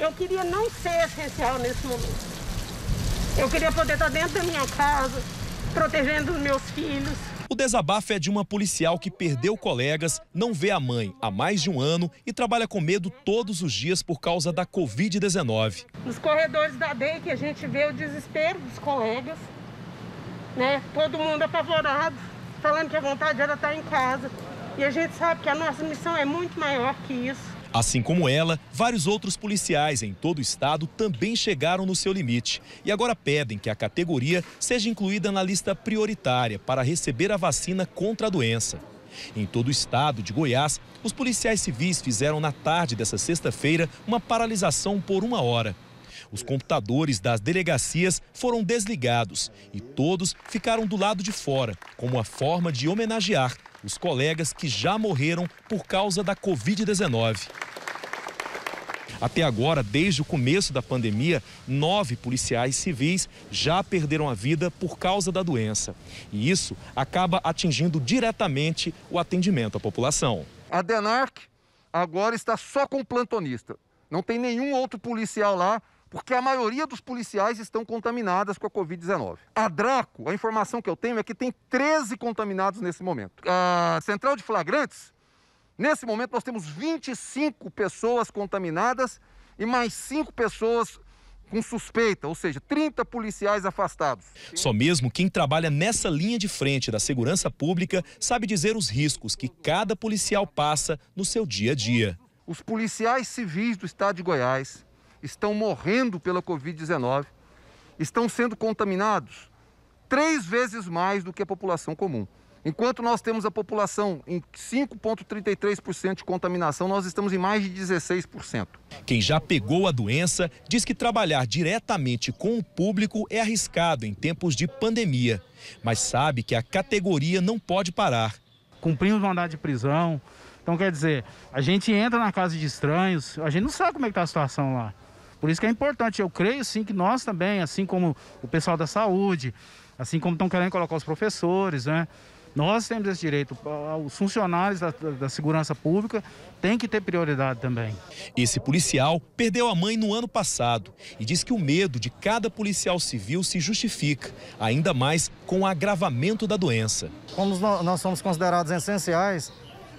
Eu queria não ser essencial nesse momento. Eu queria poder estar dentro da minha casa, protegendo os meus filhos. O desabafo é de uma policial que perdeu colegas, não vê a mãe há mais de um ano e trabalha com medo todos os dias por causa da Covid-19. Nos corredores da DEI que a gente vê o desespero dos colegas, né? Todo mundo apavorado, falando que a vontade era estar em casa. E a gente sabe que a nossa missão é muito maior que isso. Assim como ela, vários outros policiais em todo o estado também chegaram no seu limite e agora pedem que a categoria seja incluída na lista prioritária para receber a vacina contra a doença. Em todo o estado de Goiás, os policiais civis fizeram na tarde dessa sexta-feira uma paralisação por uma hora. Os computadores das delegacias foram desligados e todos ficaram do lado de fora, como a forma de homenagear os colegas que já morreram por causa da Covid-19. Até agora, desde o começo da pandemia, nove policiais civis já perderam a vida por causa da doença. E isso acaba atingindo diretamente o atendimento à população. A DENARC agora está só com plantonista. Não tem nenhum outro policial lá porque a maioria dos policiais estão contaminadas com a Covid-19. A Draco, a informação que eu tenho é que tem 13 contaminados nesse momento. A Central de Flagrantes, nesse momento nós temos 25 pessoas contaminadas e mais 5 pessoas com suspeita, ou seja, 30 policiais afastados. Só mesmo quem trabalha nessa linha de frente da segurança pública sabe dizer os riscos que cada policial passa no seu dia a dia. Os policiais civis do estado de Goiás, estão morrendo pela Covid-19, estão sendo contaminados três vezes mais do que a população comum. Enquanto nós temos a população em 5,33% de contaminação, nós estamos em mais de 16%. Quem já pegou a doença diz que trabalhar diretamente com o público é arriscado em tempos de pandemia, mas sabe que a categoria não pode parar. Cumprimos mandado de prisão, então quer dizer, a gente entra na casa de estranhos, a gente não sabe como é que está a situação lá. Por isso que é importante, eu creio sim que nós também, assim como o pessoal da saúde, assim como estão querendo colocar os professores, né? Nós temos esse direito, ah, os funcionários da, da, segurança pública têm que ter prioridade também. Esse policial perdeu a mãe no ano passado e diz que o medo de cada policial civil se justifica, ainda mais com o agravamento da doença. Como nós somos considerados essenciais,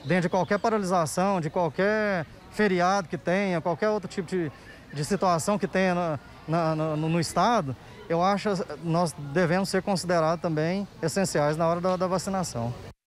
dentro de qualquer paralisação, de qualquer feriado que tenha, qualquer outro tipo de, de situação que tenha na, na, no, no, estado, eu acho nós devemos ser considerados também essenciais na hora da, da vacinação.